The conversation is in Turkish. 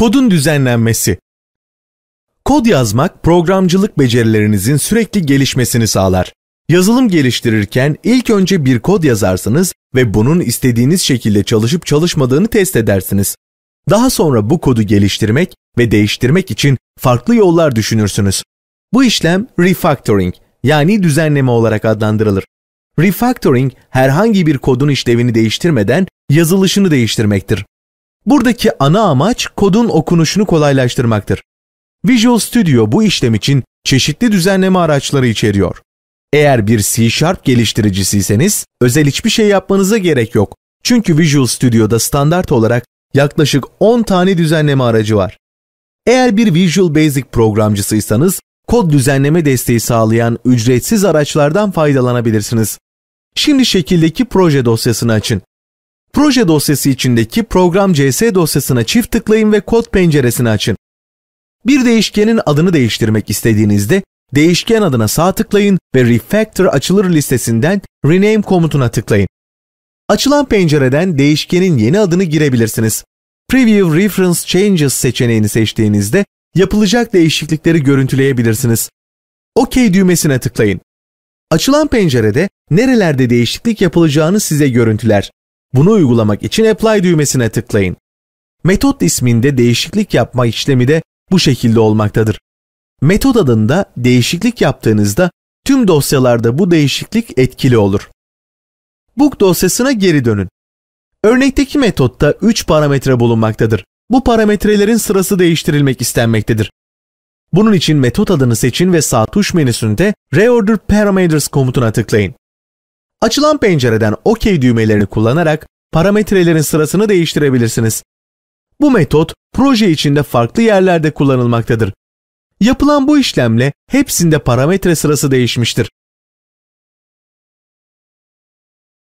Kodun düzenlenmesi Kod yazmak programcılık becerilerinizin sürekli gelişmesini sağlar. Yazılım geliştirirken ilk önce bir kod yazarsınız ve bunun istediğiniz şekilde çalışıp çalışmadığını test edersiniz. Daha sonra bu kodu geliştirmek ve değiştirmek için farklı yollar düşünürsünüz. Bu işlem refactoring yani düzenleme olarak adlandırılır. Refactoring herhangi bir kodun işlevini değiştirmeden yazılışını değiştirmektir. Buradaki ana amaç kodun okunuşunu kolaylaştırmaktır. Visual Studio bu işlem için çeşitli düzenleme araçları içeriyor. Eğer bir C Sharp geliştiricisiyseniz özel hiçbir şey yapmanıza gerek yok. Çünkü Visual Studio'da standart olarak yaklaşık 10 tane düzenleme aracı var. Eğer bir Visual Basic programcısıysanız kod düzenleme desteği sağlayan ücretsiz araçlardan faydalanabilirsiniz. Şimdi şekildeki proje dosyasını açın. Proje dosyası içindeki Program CS dosyasına çift tıklayın ve kod penceresini açın. Bir değişkenin adını değiştirmek istediğinizde değişken adına sağ tıklayın ve Refactor açılır listesinden Rename komutuna tıklayın. Açılan pencereden değişkenin yeni adını girebilirsiniz. Preview Reference Changes seçeneğini seçtiğinizde yapılacak değişiklikleri görüntüleyebilirsiniz. OK düğmesine tıklayın. Açılan pencerede nerelerde değişiklik yapılacağını size görüntüler. Bunu uygulamak için Apply düğmesine tıklayın. Metot isminde değişiklik yapma işlemi de bu şekilde olmaktadır. Metod adında değişiklik yaptığınızda tüm dosyalarda bu değişiklik etkili olur. Book dosyasına geri dönün. Örnekteki metotta 3 parametre bulunmaktadır. Bu parametrelerin sırası değiştirilmek istenmektedir. Bunun için metot adını seçin ve sağ tuş menüsünde Reorder Parameters komutuna tıklayın. Açılan pencereden OK düğmelerini kullanarak parametrelerin sırasını değiştirebilirsiniz. Bu metot proje içinde farklı yerlerde kullanılmaktadır. Yapılan bu işlemle hepsinde parametre sırası değişmiştir.